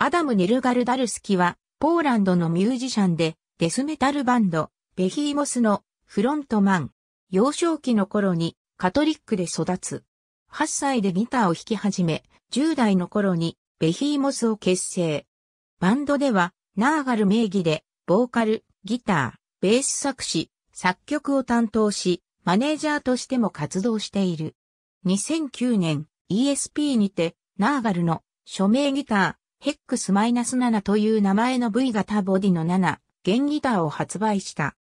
アダム・ネルガルダルスキは、ポーランドのミュージシャンで、デスメタルバンド、ベヒーモスのフロントマン。幼少期の頃にカトリックで育つ。8歳でギターを弾き始め、10代の頃にベヒーモスを結成。バンドでは、ナーガル名義で、ボーカル、ギター、ベース作詞、作曲を担当し、マネージャーとしても活動している。2009年、ESP にて、ナーガルの署名ギター、ヘックス -7 という名前の V 型ボディの7、弦ギターを発売した。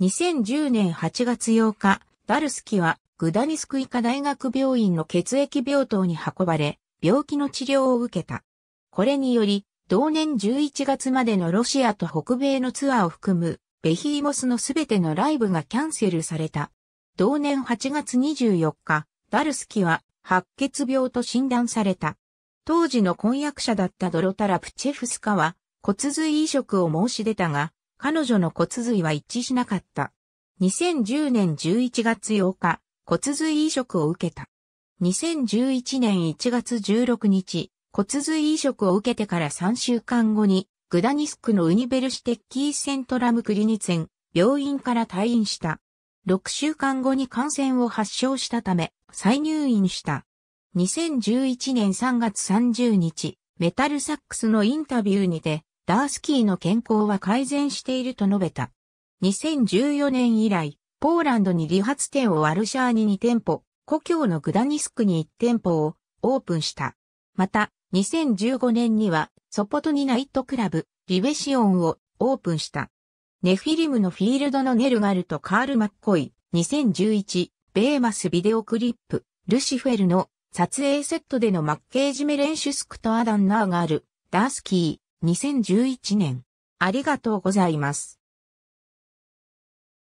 2010年8月8日、ダルスキはグダニスク医科大学病院の血液病棟に運ばれ、病気の治療を受けた。これにより、同年11月までのロシアと北米のツアーを含む、ベヒーモスのすべてのライブがキャンセルされた。同年8月24日、ダルスキは白血病と診断された。当時の婚約者だったドロタラプチェフスカは骨髄移植を申し出たが、彼女の骨髄は一致しなかった。2010年11月8日、骨髄移植を受けた。2011年1月16日、骨髄移植を受けてから3週間後に、グダニスクのウニベルシテッキーセントラムクリニツェン、病院から退院した。6週間後に感染を発症したため、再入院した。2011年3月30日、メタルサックスのインタビューにて、ダースキーの健康は改善していると述べた。2014年以来、ポーランドに理髪店をワルシャーに2店舗、故郷のグダニスクに1店舗をオープンした。また、2015年には、ソポトニナイトクラブ、リベシオンをオープンした。ネフィリムのフィールドのネルガルとカール・マッコイ、2011、ベーマスビデオクリップ、ルシフェルの撮影セットでのマッケージメレンシュスクとアダン・ナーガル、ダースキー、2011年。ありがとうございます。